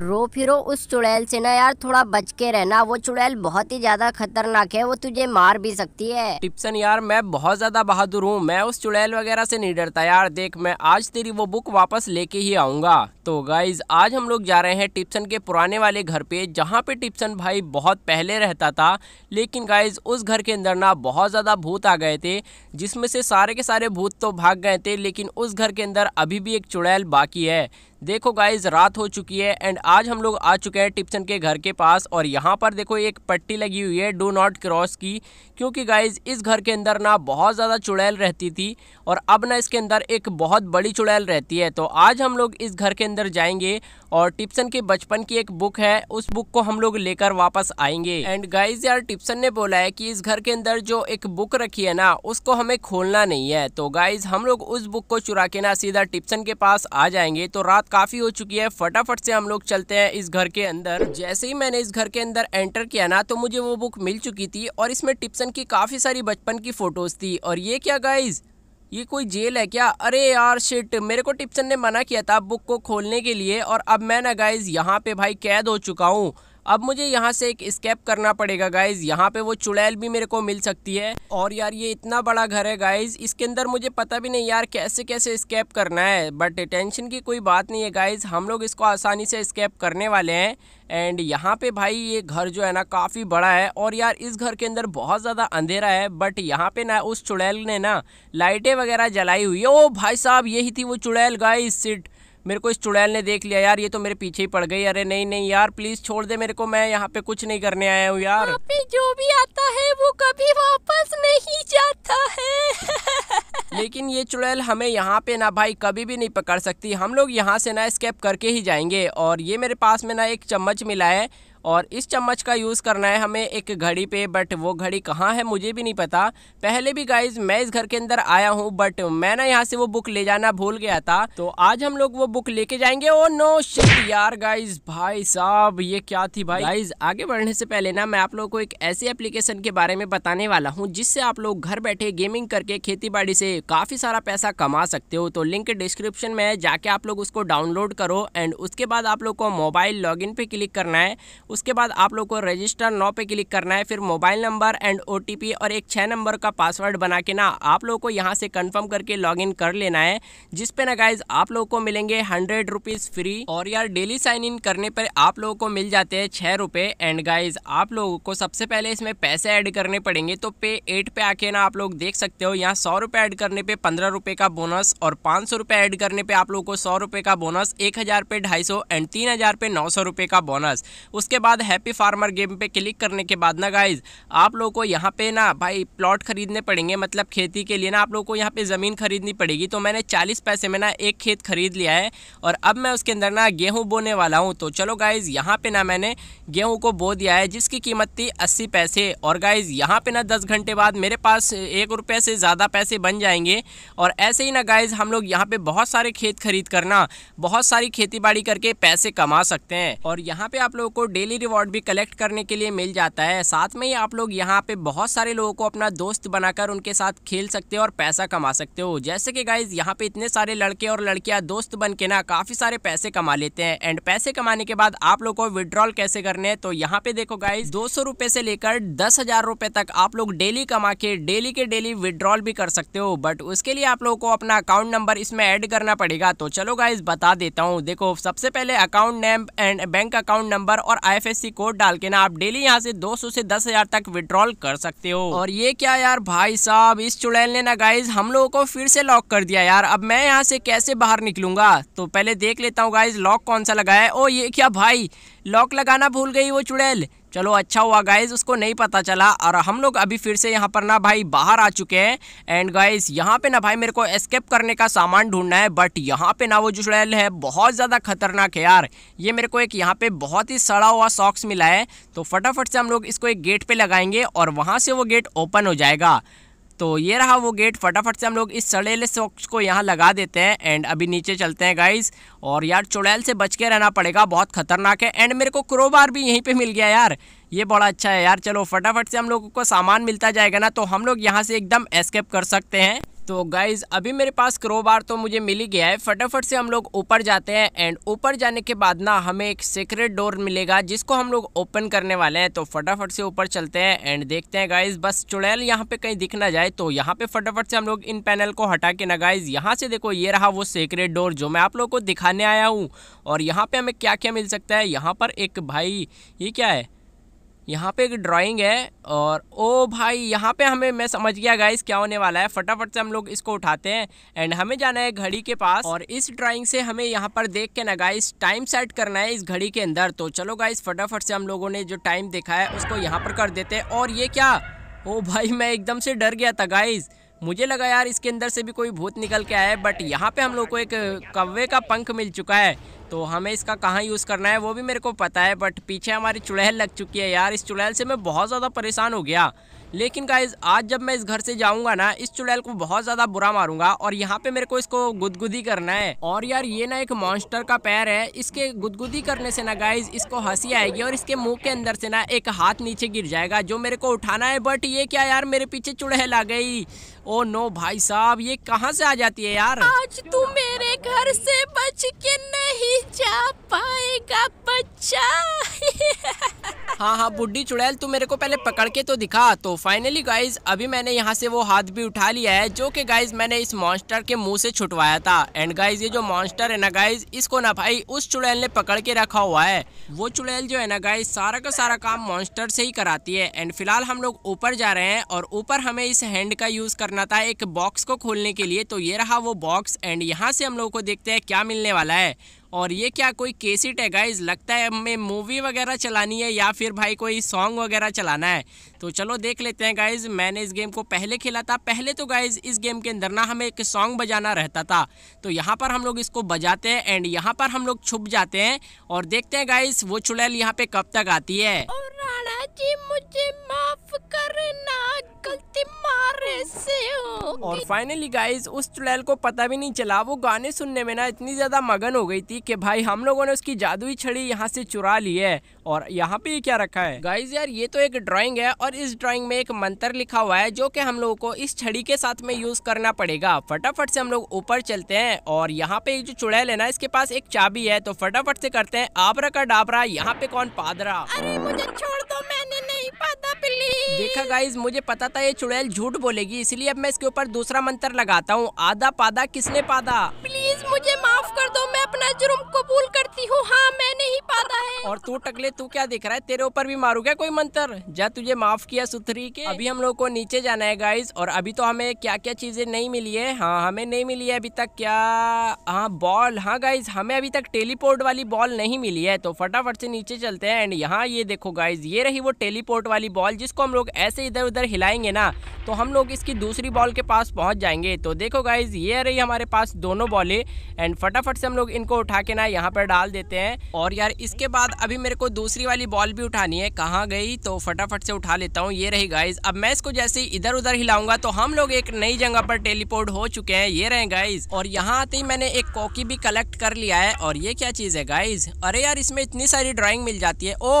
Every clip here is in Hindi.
रो फिरो उस चुड़ैल से ना यार थोड़ा बच के रहना वो चुड़ैल बहुत ही ज्यादा खतरनाक है वो तुझे मार भी सकती है टिप्सन यार मैं बहुत ज्यादा बहादुर हूँ मैं उस चुड़ैल वगैरह से नहीं डरता यार देख मैं आज तेरी वो बुक वापस लेके ही आऊंगा तो गाइज आज हम लोग जा रहे हैं टिप्सन के पुराने वाले घर पे जहाँ पे टिप्सन भाई बहुत पहले रहता था लेकिन गाइज उस घर के अंदर ना बहुत ज़्यादा भूत आ गए थे जिसमें से सारे के सारे भूत तो भाग गए थे लेकिन उस घर के अंदर अभी भी एक चुड़ैल बाकी है देखो गाइज रात हो चुकी है एंड आज हम लोग आ चुके हैं टिप्सन के घर के पास और यहाँ पर देखो एक पट्टी लगी हुई है डो नॉट क्रॉस की क्योंकि गाइज इस घर के अंदर ना बहुत ज़्यादा चुड़ैल रहती थी और अब ना इसके अंदर एक बहुत बड़ी चुड़ैल रहती है तो आज हम लोग इस घर के अंदर जाएंगे और टिप्सन के बचपन की एक बुक है उस बुक को हम लोग लेकर वापस आएंगे एंड गाइज यार टिप्सन ने बोला है कि इस घर के अंदर जो एक बुक रखी है ना उसको हमें खोलना नहीं है तो गाइज हम लोग उस बुक को चुरा के ना सीधा टिप्सन के पास आ जाएंगे तो रात काफी हो चुकी है फटाफट से हम लोग चलते हैं इस घर के अंदर जैसे ही मैंने इस घर के अंदर एंटर किया ना तो मुझे वो बुक मिल चुकी थी और इसमें टिप्सन की काफी सारी बचपन की फोटोज थी और ये क्या गाइज ये कोई जेल है क्या अरे यार शिट मेरे को टिप्सन ने मना किया था बुक को खोलने के लिए और अब मैं ना गाइज यहाँ पे भाई कैद हो चुका हूँ अब मुझे यहाँ से एक स्केप करना पड़ेगा गाइज यहाँ पे वो चुड़ैल भी मेरे को मिल सकती है और यार ये इतना बड़ा घर है गाइज इसके अंदर मुझे पता भी नहीं यार कैसे कैसे स्केप करना है बट टेंशन की कोई बात नहीं है गाइज हम लोग इसको आसानी से स्केप करने वाले हैं एंड यहाँ पे भाई ये घर जो है ना काफ़ी बड़ा है और यार इस घर के अंदर बहुत ज़्यादा अंधेरा है बट यहाँ पे ना उस चुड़ैल ने ना लाइटें वगैरह जलाई हुई है ओ भाई साहब यही थी वो चुड़ैल गाइज सिट मेरे को इस चुड़ैल ने देख लिया यार ये तो मेरे पीछे ही पड़ गई अरे नहीं नहीं यार प्लीज छोड़ दे मेरे को मैं यहाँ पे कुछ नहीं करने आया हूँ यार जो भी आता है वो कभी वापस नहीं जाता है लेकिन ये चुड़ैल हमें यहाँ पे ना भाई कभी भी नहीं पकड़ सकती हम लोग यहाँ से ना स्केप करके ही जाएंगे और ये मेरे पास में ना एक चम्मच मिला है और इस चम्मच का यूज़ करना है हमें एक घड़ी पे बट वो घड़ी कहाँ है मुझे भी नहीं पता पहले भी गाइज मैं इस घर के अंदर आया हूँ बट मैं ना यहाँ से वो बुक ले जाना भूल गया था तो आज हम लोग वो बुक लेके जाएंगे ओ नो शिट यार गाइज भाई साहब ये क्या थी भाई गाइज आगे बढ़ने से पहले ना मैं आप लोग को एक ऐसे एप्लीकेशन के बारे में बताने वाला हूँ जिससे आप लोग घर बैठे गेमिंग करके खेती बाड़ी से काफ़ी सारा पैसा कमा सकते हो तो लिंक डिस्क्रिप्शन में जाके आप लोग उसको डाउनलोड करो एंड उसके बाद आप लोग को मोबाइल लॉग पे क्लिक करना है उसके बाद आप लोग को रजिस्टर नौ पे क्लिक करना है फिर मोबाइल नंबर एंड ओ और एक छः नंबर का पासवर्ड बना के ना आप लोग को यहाँ से कन्फर्म करके लॉगिन कर लेना है जिसपे ना गाइज आप लोग को मिलेंगे हंड्रेड फ्री और यार डेली साइन इन करने पर आप लोगों को मिल जाते हैं छः रुपये एंड गाइज आप लोगों को सबसे पहले इसमें पैसे ऐड करने पड़ेंगे तो पे एट पे आके ना आप लोग देख सकते हो यहाँ सौ रुपये ऐड करने पे पंद्रह रुपये का बोनस और पाँच सौ रुपये ऐड करने पे आप लोगों को सौ रुपये का बोनस एक हज़ार पे ढाई सौ एंड तीन हज़ार पे नौ सौ रुपये का बोनस उसके बाद हैप्पी फार्मर गेम पे क्लिक करने के बाद ना गाइज आप लोग को यहाँ पे ना भाई प्लॉट खरीदने पड़ेंगे मतलब खेती के लिए ना आप लोग को यहाँ पे ज़मीन खरीदनी पड़ेगी तो मैंने चालीस पैसे में ना एक खेत खरीद लिया है और अब मैं उसके अंदर ना गेहूँ बोने वाला हूँ तो चलो गाइज़ यहाँ पर ना मैंने गेहूँ को बो दिया है जिसकी कीमत थी अस्सी पैसे और गाइज़ यहाँ पर ना दस घंटे बाद मेरे पास एक से ज़्यादा पैसे बन जाएंगे और ऐसे ही ना गाइज़ हम लोग यहाँ पर बहुत सारे खेत खरीद करना बहुत सारी खेती करके पैसे कमा सकते हैं और यहाँ पर आप लोगों को डेली मंथली रिवॉर्ड भी कलेक्ट करने के लिए मिल जाता है साथ में ही आप लोग यहाँ पे बहुत सारे लोगों को अपना दोस्त बनाकर उनके साथ खेल सकते हो और पैसा कमा सकते हो जैसे कि गाइज यहाँ पे इतने सारे लड़के और लड़कियाँ दोस्त बन के ना काफ़ी सारे पैसे कमा लेते हैं एंड पैसे कमाने के बाद आप लोग को विड्रॉल कैसे करने हैं तो यहाँ पे देखो गाइज दो सौ से लेकर दस हजार तक आप लोग डेली कमा के डेली के डेली विड्रॉल भी कर सकते हो बट उसके लिए आप लोगों को अपना अकाउंट नंबर इसमें ऐड करना पड़ेगा तो चलो गाइज बता देता हूँ देखो सबसे पहले account name and bank account number और आई आईएफएससी कोड डाल के ना आप डेली यहाँ से 200 से 10000 तक विड्रॉल कर सकते हो और ये क्या यार भाई साहब इस चुड़ैल ने ना गाइज हम लोगों को फिर से लॉक कर दिया यार अब मैं यहाँ से कैसे बाहर निकलूंगा तो पहले देख लेता हूँ गाइज लॉक कौन सा लगाया ओ ये क्या भाई लॉक लगाना भूल गई वो चुड़ैल चलो अच्छा हुआ गाइज उसको नहीं पता चला और हम लोग अभी फिर से यहाँ पर ना भाई बाहर आ चुके हैं एंड गाइज यहाँ पे ना भाई मेरे को एस्केप करने का सामान ढूंढना है बट यहाँ पे ना वो जो है बहुत ज़्यादा खतरनाक है यार ये मेरे को एक यहाँ पे बहुत ही सड़ा हुआ सॉक्स मिला है तो फटाफट से हम लोग इसको एक गेट पर लगाएंगे और वहाँ से वो गेट ओपन हो जाएगा तो ये रहा वो गेट फटाफट से हम लोग इस सड़ेले सॉक्स को यहाँ लगा देते हैं एंड अभी नीचे चलते हैं गाइज और यार चुड़ैल से बच के रहना पड़ेगा बहुत खतरनाक है एंड मेरे को क्रोबार भी यहीं पे मिल गया यार ये बड़ा अच्छा है यार चलो फटाफट से हम लोगों को सामान मिलता जाएगा ना तो हम लोग यहाँ से एकदम एस्केप कर सकते हैं तो गाइज अभी मेरे पास क्रोबार तो मुझे मिल ही गया है फटाफट से हम लोग ऊपर जाते हैं एंड ऊपर जाने के बाद ना हमें एक सीक्रेट डोर मिलेगा जिसको हम लोग ओपन करने वाले हैं तो फटाफट से ऊपर चलते हैं एंड देखते हैं गाइज बस चुड़ैल यहाँ पे कहीं दिख ना जाए तो यहाँ पे फटाफट से हम लोग इन पैनल को हटा के ना गाइज यहाँ से देखो ये रहा वो सीक्रेट डोर जो मैं आप लोग को दिखाने आया हूँ और यहाँ पर हमें क्या क्या मिल सकता है यहाँ पर एक भाई ये क्या है यहाँ पे एक ड्राइंग है और ओ भाई यहाँ पे हमें मैं समझ गया गाइस क्या होने वाला है फटाफट से हम लोग इसको उठाते हैं एंड हमें जाना है घड़ी के पास और इस ड्राइंग से हमें यहाँ पर देख के ना गाइस टाइम सेट करना है इस घड़ी के अंदर तो चलो गाइस फटाफट से हम लोगों ने जो टाइम देखा है उसको यहाँ पर कर देते हैं और ये क्या ओ भाई मैं एकदम से डर गया था गाइज़ मुझे लगा यार इसके अंदर से भी कोई भूत निकल के आया है बट यहाँ पे हम लोग को एक कव्वे का पंख मिल चुका है तो हमें इसका कहाँ यूज़ करना है वो भी मेरे को पता है बट पीछे हमारी चुड़ैल लग चुकी है यार इस चुड़ैल से मैं बहुत ज़्यादा परेशान हो गया लेकिन गाइज आज जब मैं इस घर से जाऊंगा ना इस चुड़ैल को बहुत ज्यादा बुरा मारूंगा और यहाँ पे मेरे को इसको गुदगुदी करना है और यार ये ना एक मॉन्स्टर का पैर है इसके गुदगुदी करने से ना गाइज इसको हंसी आएगी और इसके मुंह के अंदर से ना एक हाथ नीचे गिर जाएगा जो मेरे को उठाना है बट ये क्या यार मेरे पीछे चुड़ैल आ गई ओ oh नो भाई साहब ये कहाँ से आ जाती है यार आज तू मेरे घर से बच के नहीं जा पाएगा बच्चा हाँ हाँ बुढ़ी चुड़ैल तू मेरे को पहले पकड़ के तो दिखा तो फाइनली गाइज अभी मैंने यहाँ से वो हाथ भी उठा लिया है जो कि गाइज मैंने इस मॉन्स्टर के मुंह से छुटवाया था एंड गाइज ये जो मॉन्स्टर है ना गाइज इसको ना भाई उस चुड़ैल ने पकड़ के रखा हुआ है वो चुड़ैल जो है ना गाइज सारा का सारा काम मॉन्स्टर से ही कराती है एंड फिलहाल हम लोग ऊपर जा रहे हैं और ऊपर हमें इस हैंड का यूज करना था एक बॉक्स को खोलने के लिए तो ये रहा वो बॉक्स एंड यहाँ से हम लोग को देखते हैं क्या मिलने वाला है और ये क्या कोई केसिट है गाइज लगता है हमें मूवी वगैरह चलानी है या फिर भाई कोई सॉन्ग वगैरह चलाना है तो चलो देख लेते हैं गाइज मैंने इस गेम को पहले खेला था पहले तो गाइज इस गेम के अंदर ना हमें एक सॉन्ग बजाना रहता था तो यहाँ पर हम लोग इसको बजाते हैं एंड यहाँ पर हम लोग छुप जाते हैं और देखते हैं गाइज वो चुड़ैल यहाँ पे कब तक आती है और राणा जी मुझे माफ करना और फाइनली गाइज उस चुड़ैल को पता भी नहीं चला वो गाने सुनने में ना इतनी ज्यादा मगन हो गई थी कि भाई हम लोगों ने उसकी जादुई छड़ी यहाँ से चुरा ली है और यहाँ पे क्या रखा है गाइज यार ये तो एक ड्राइंग है और इस ड्राइंग में एक मंत्र लिखा हुआ है जो कि हम लोगों को इस छड़ी के साथ में यूज करना पड़ेगा फटाफट से हम लोग ऊपर चलते हैं और यहाँ पे जो चुड़ैल है ना इसके पास एक चाबी है तो फटाफट से करते हैं आबरा का डाबरा यहाँ पे कौन पादरा अरे मुझे छोड़ दो मैंने नहीं पाता देखा गाइज मुझे पता था ये चुड़ैल झूठ बोलेगी इसलिए अब मैं इसके ऊपर दूसरा मंत्र लगाता हूँ आधा पादा किसने पादा प्लीज मुझे माफ कर दो मैं अपना जुर्म कबूल करती हूँ हाँ और तू टकले तू क्या दिख रहा है तेरे ऊपर भी मारू क्या कोई मंत्र जा तुझे माफ किया सुथरी के अभी हम लोग को नीचे जाना है गाइज और अभी तो हमें क्या क्या चीजें नहीं मिली है हाँ हमें नहीं मिली है अभी तक क्या हाँ बॉल हाँ गाइज हमें अभी तक टेलीपोर्ट वाली बॉल नहीं मिली है तो फटाफट से नीचे चलते हैं एंड यहाँ ये देखो गाइज ये रही वो टेलीपोर्ट वाली बॉल जिसको हम लोग ऐसे इधर उधर हिलाएंगे ना तो हम लोग इसकी दूसरी बॉल के पास पहुंच जाएंगे तो देखो गाइज ये रही हमारे पास दोनों बॉलें एंड फटाफट से हम लोग इनको उठा के ना यहाँ पर डाल देते हैं और यार इसके बाद अभी मेरे को दूसरी वाली बॉल भी उठानी है कहाँ गई तो फटाफट से उठा लेता हूँ ये रही गाइज अब मैं इसको जैसे इधर उधर हिलाऊंगा तो हम लोग एक नई जगह पर टेलीपोर्ट हो चुके हैं ये रहे गाइज और यहाँ आते ही मैंने एक कॉकी भी कलेक्ट कर लिया है और ये क्या चीज़ है गाइज अरे यार इसमें इतनी सारी ड्रॉइंग मिल जाती है ओ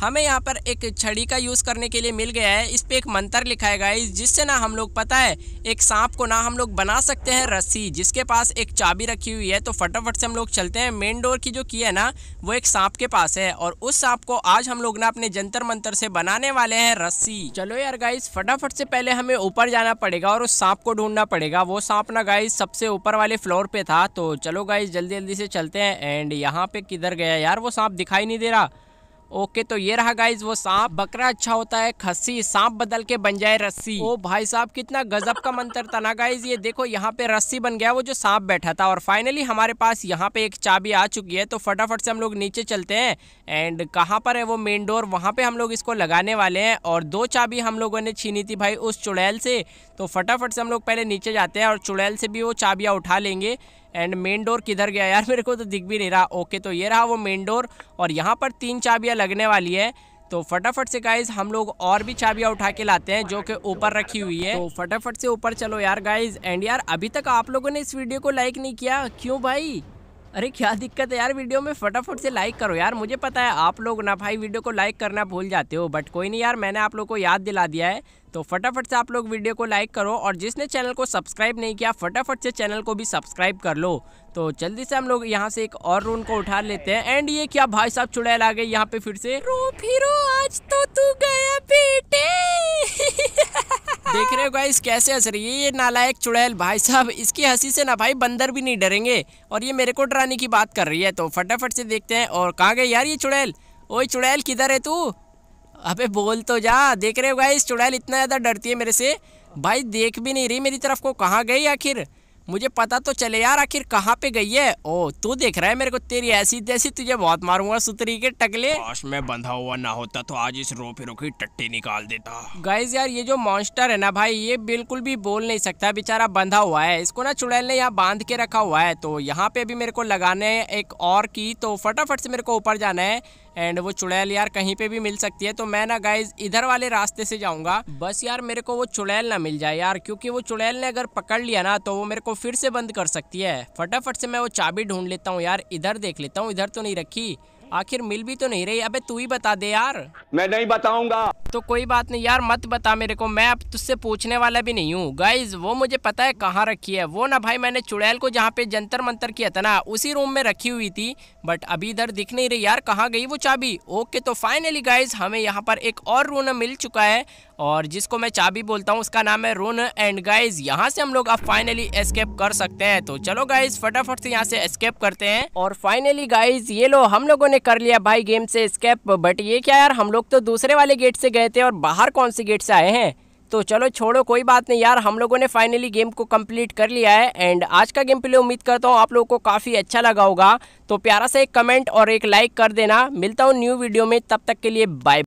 हमें यहाँ पर एक छड़ी का यूज़ करने के लिए मिल गया है इस पर एक मंत्र लिखा है गाइज जिससे ना हम लोग पता है एक सांप को ना हम लोग बना सकते हैं रस्सी जिसके पास एक चाबी रखी हुई है तो फटाफट से हम लोग चलते हैं मेन डोर की जो की है ना वो एक सांप के पास है और उस सांप को आज हम लोग ना अपने जंतर मंत्र से बनाने वाले हैं रस्सी चलो यार गाइज फटाफट से पहले हमें ऊपर जाना पड़ेगा और उस सांप को ढूंढना पड़ेगा वो सांप ना गाइज सबसे ऊपर वाले फ्लोर पे था तो चलो गाइज जल्दी जल्दी से चलते हैं एंड यहाँ पे किधर गया यार वो सांप दिखाई नहीं दे रहा ओके तो ये रहा गाइज वो सांप बकरा अच्छा होता है खस्सी सांप बदल के बन जाए रस्सी ओ भाई साहब कितना गजब का मंत्र था ना गाइज ये देखो यहाँ पे रस्सी बन गया वो जो सांप बैठा था और फाइनली हमारे पास यहाँ पे एक चाबी आ चुकी है तो फटाफट से हम लोग नीचे चलते हैं एंड कहाँ पर है वो मेन डोर वहाँ पे हम लोग इसको लगाने वाले हैं और दो चाबी हम लोगों ने छीनी थी भाई उस चुड़ैल से तो फटाफट से हम लोग पहले नीचे जाते हैं और चुड़ैल से भी वो चाबियाँ उठा लेंगे एंड मेन डोर किधर गया यार मेरे को तो दिख भी नहीं रहा ओके तो ये रहा वो मेन डोर और यहाँ पर तीन चाबियाँ लगने वाली है तो फटाफट से गाइज हम लोग और भी चाबियाँ उठा के लाते हैं जो कि ऊपर रखी हुई है तो फटाफट से ऊपर चलो यार गाइज एंड यार अभी तक आप लोगों ने इस वीडियो को लाइक नहीं किया क्यों भाई अरे क्या दिक्कत है यार वीडियो में फटाफट से लाइक करो यार मुझे पता है आप लोग ना भाई वीडियो को लाइक करना भूल जाते हो बट कोई नहीं यार मैंने आप लोग को याद दिला दिया है तो फटाफट से आप लोग वीडियो को लाइक करो और जिसने चैनल को सब्सक्राइब नहीं किया फटाफट से चैनल को भी सब्सक्राइब कर लो तो जल्दी से हम लोग यहाँ से एक और रून को उठा लेते हैं एंड ये क्या भाई साहब चुड़ैल आ गए यहाँ पे फिर से रो फिर आज तो तू गया बेटे देख रहे हो गाइस कैसे हंस रही है ये नालायक चुड़ैल भाई साहब इसकी हंसी से ना भाई बंदर भी नहीं डरेंगे और ये मेरे को डराने की बात कर रही है तो फटाफट से देखते हैं और कहाँ गए यार ये चुड़ैल ओए चुड़ैल किधर है तू अबे बोल तो जा देख रहे हो गाइस चुड़ैल इतना ज़्यादा डरती है मेरे से भाई देख भी नहीं रही मेरी तरफ को कहाँ गई आखिर मुझे पता तो चले यार आखिर कहाँ पे गई है ओ तू देख रहा है मेरे को तेरी ऐसी जैसी तुझे बहुत मारूंगा सुतरी के टकले काश मैं बंधा हुआ ना होता तो आज इस रो फिरो की टट्टी निकाल देता गाइज यार ये जो मॉन्स्टर है ना भाई ये बिल्कुल भी बोल नहीं सकता बेचारा बंधा हुआ है इसको ना चुड़ैल ने यहाँ बांध के रखा हुआ है तो यहाँ पे भी मेरे को लगाने एक और की तो फटाफट से मेरे को ऊपर जाना है एंड वो चुड़ैल यार कहीं पे भी मिल सकती है तो मैं ना गाइज इधर वाले रास्ते से जाऊंगा बस यार मेरे को वो चुड़ैल ना मिल जाए यार क्योंकि वो चुड़ैल ने अगर पकड़ लिया ना तो वो मेरे को फिर से बंद कर सकती है फटाफट से मैं वो चाबी ढूंढ लेता हूँ यार इधर देख लेता हूँ इधर तो नहीं रखी आखिर मिल भी तो नहीं रही अबे तू ही बता दे यार मैं नहीं बताऊंगा तो कोई बात नहीं यार मत बता मेरे को मैं अब तुझसे पूछने वाला भी नहीं हूँ गाइज वो मुझे पता है कहाँ रखी है वो ना भाई मैंने चुड़ैल को जहाँ पे जंतर मंतर किया था ना उसी रूम में रखी हुई थी बट अभी इधर दिख नहीं रही यार कहाँ गई वो चाबी ओके तो फाइनली गाइज हमें यहाँ पर एक और रूम मिल चुका है और जिसको मैं चाबी बोलता हूँ उसका नाम है रोन एंड गाइज यहाँ से हम लोग अब फाइनली एस्केप कर सकते हैं तो चलो गाइज फटाफट से यहाँ से एस्केप करते हैं और फाइनली गाइज ये लो हम लोगों ने कर लिया भाई गेम से स्केप बट ये क्या यार हम लोग तो दूसरे वाले गेट से गए थे और बाहर कौन से गेट से आए हैं तो चलो छोड़ो कोई बात नहीं यार हम लोगों ने फाइनली गेम को कंप्लीट कर लिया है एंड आज का गेम प्ले उम्मीद करता हूँ आप लोगों को काफ़ी अच्छा लगा होगा तो प्यारा सा एक कमेंट और एक लाइक कर देना मिलता हूँ न्यू वीडियो में तब तक के लिए बाय